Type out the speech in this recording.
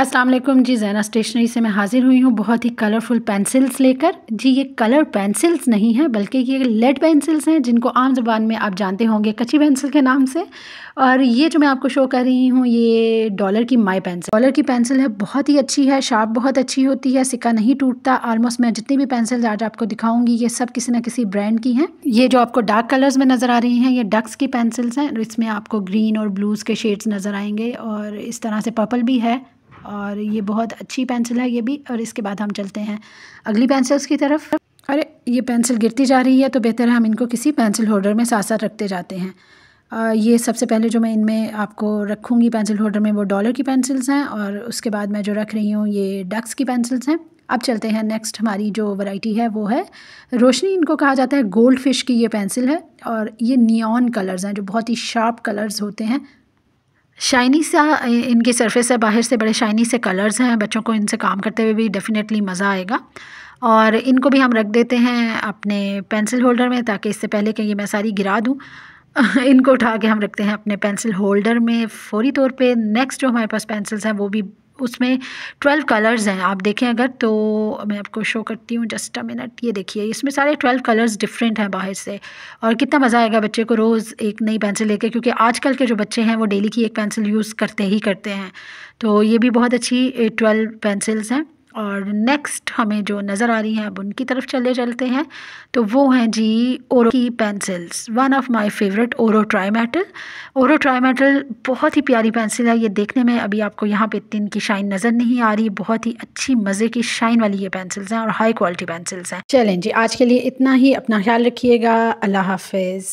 अस्सलाम वालेकुम जी जैना स्टेशनरी से मैं हाज़िर हुई हूँ बहुत ही कलरफुल पेंसिल्स लेकर जी ये कलर पेंसिल्स नहीं हैं बल्कि ये लेड पेंसिल्स हैं जिनको आम जबान में आप जानते होंगे कच्ची पेंसिल के नाम से और ये जो मैं आपको शो कर रही हूँ ये डॉलर की माई पेंसिल डॉलर की पेंसिल है बहुत ही अच्छी है शार्प बहुत अच्छी होती है सिक्का नहीं टूटता आलमोस्ट मैं जितनी भी पेंसिल्स आज आपको दिखाऊंगी ये सब किसी न किसी ब्रांड की हैं ये जो आपको डार्क कलर्स में नज़र आ रही हैं ये डक्स की पेंसिल्स हैं इसमें आपको ग्रीन और ब्लूज़ के शेड्स नज़र आएंगे और इस तरह से पर्पल भी है और ये बहुत अच्छी पेंसिल है ये भी और इसके बाद हम चलते हैं अगली पेंसिल्स की तरफ अरे ये पेंसिल गिरती जा रही है तो बेहतर है हम इनको किसी पेंसिल होल्डर में साथ साथ रखते जाते हैं आ, ये सबसे पहले जो मैं इनमें आपको रखूँगी पेंसिल होल्डर में वो डॉलर की पेंसिल्स हैं और उसके बाद मैं जो रख रही हूँ ये डक्स की पेंसिल्स हैं अब चलते हैं नेक्स्ट हमारी जो वैरायटी है वो है रोशनी इनको कहा जाता है गोल्ड फिश की ये पेंसिल है और ये नियॉन कलर्स हैं जो बहुत ही शार्प कलर्स होते हैं शाइनी सा इनकी सरफेस है बाहर से बड़े शाइनी से कलर्स हैं बच्चों को इनसे काम करते हुए भी डेफ़िनेटली मज़ा आएगा और इनको भी हम रख देते हैं अपने पेंसिल होल्डर में ताकि इससे पहले कि ये मैं सारी गिरा दूँ इनको उठा के हम रखते हैं अपने पेंसिल होल्डर में फौरी तौर पे नेक्स्ट जो हमारे पास पेंसिल्स हैं वो भी उसमें ट्वेल्व कलर्स हैं आप देखें अगर तो मैं आपको शो करती हूँ जस्ट अ मिनट ये देखिए इसमें सारे ट्वेल्व कलर्स डिफरेंट हैं बाहर से और कितना मज़ा आएगा बच्चे को रोज़ एक नई पेंसिल लेके क्योंकि आजकल के जो बच्चे हैं वो डेली की एक पेंसिल यूज़ करते ही करते हैं तो ये भी बहुत अच्छी ट्वेल्व पेंसिल्स हैं और नेक्स्ट हमें जो नज़र आ रही हैं अब उनकी तरफ चले चलते हैं तो वो हैं जी ओरो की pencils one of my favourite Oro trimetal ओरो ट्राईमेटल बहुत ही प्यारी पेंसिल है ये देखने में अभी आपको यहाँ पे इतनी इनकी शाइन नज़र नहीं आ रही बहुत ही अच्छी मज़े की शाइन वाली ये पेंसिल्स हैं और हाई क्वालिटी पेंसिल्स हैं चलें जी आज के लिए इतना ही अपना ख्याल रखिएगा अल्लाह हाफिज़